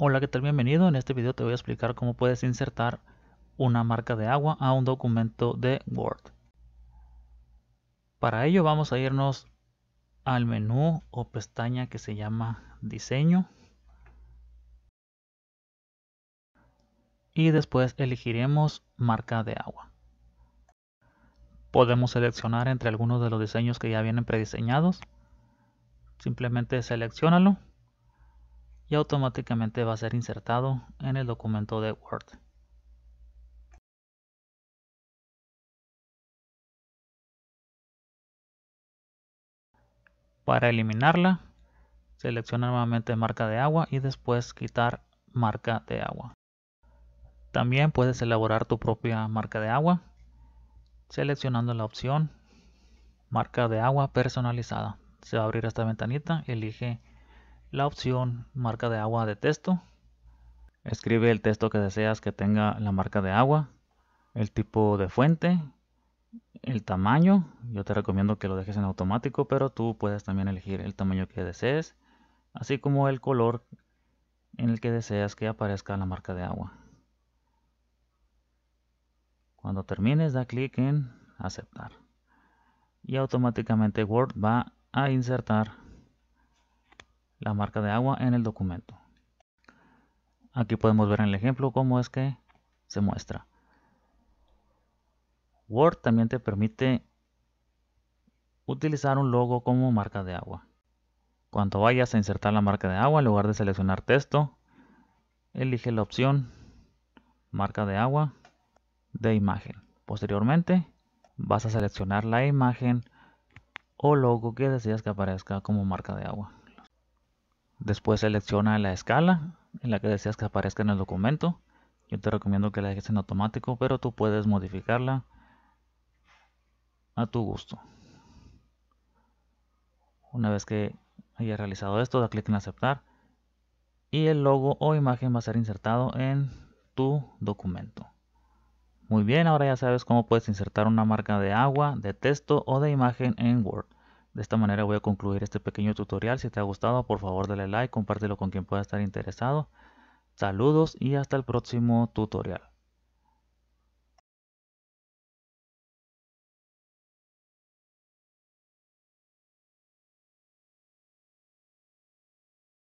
Hola, ¿qué tal? Bienvenido. En este video te voy a explicar cómo puedes insertar una marca de agua a un documento de Word. Para ello vamos a irnos al menú o pestaña que se llama Diseño. Y después elegiremos marca de agua. Podemos seleccionar entre algunos de los diseños que ya vienen prediseñados. Simplemente seleccionalo y automáticamente va a ser insertado en el documento de Word. Para eliminarla, selecciona nuevamente marca de agua y después quitar marca de agua. También puedes elaborar tu propia marca de agua seleccionando la opción marca de agua personalizada. Se va a abrir esta ventanita, elige la opción marca de agua de texto. Escribe el texto que deseas que tenga la marca de agua, el tipo de fuente, el tamaño. Yo te recomiendo que lo dejes en automático, pero tú puedes también elegir el tamaño que desees, así como el color en el que deseas que aparezca la marca de agua. Cuando termines, da clic en aceptar. Y automáticamente Word va a insertar la marca de agua en el documento. Aquí podemos ver en el ejemplo cómo es que se muestra. Word también te permite utilizar un logo como marca de agua. Cuando vayas a insertar la marca de agua, en lugar de seleccionar texto, elige la opción marca de agua de imagen. Posteriormente, vas a seleccionar la imagen o logo que deseas que aparezca como marca de agua. Después selecciona la escala en la que deseas que aparezca en el documento. Yo te recomiendo que la dejes en automático, pero tú puedes modificarla a tu gusto. Una vez que hayas realizado esto, da clic en aceptar y el logo o imagen va a ser insertado en tu documento. Muy bien, ahora ya sabes cómo puedes insertar una marca de agua, de texto o de imagen en Word. De esta manera voy a concluir este pequeño tutorial. Si te ha gustado, por favor dale like, compártelo con quien pueda estar interesado. Saludos y hasta el próximo tutorial.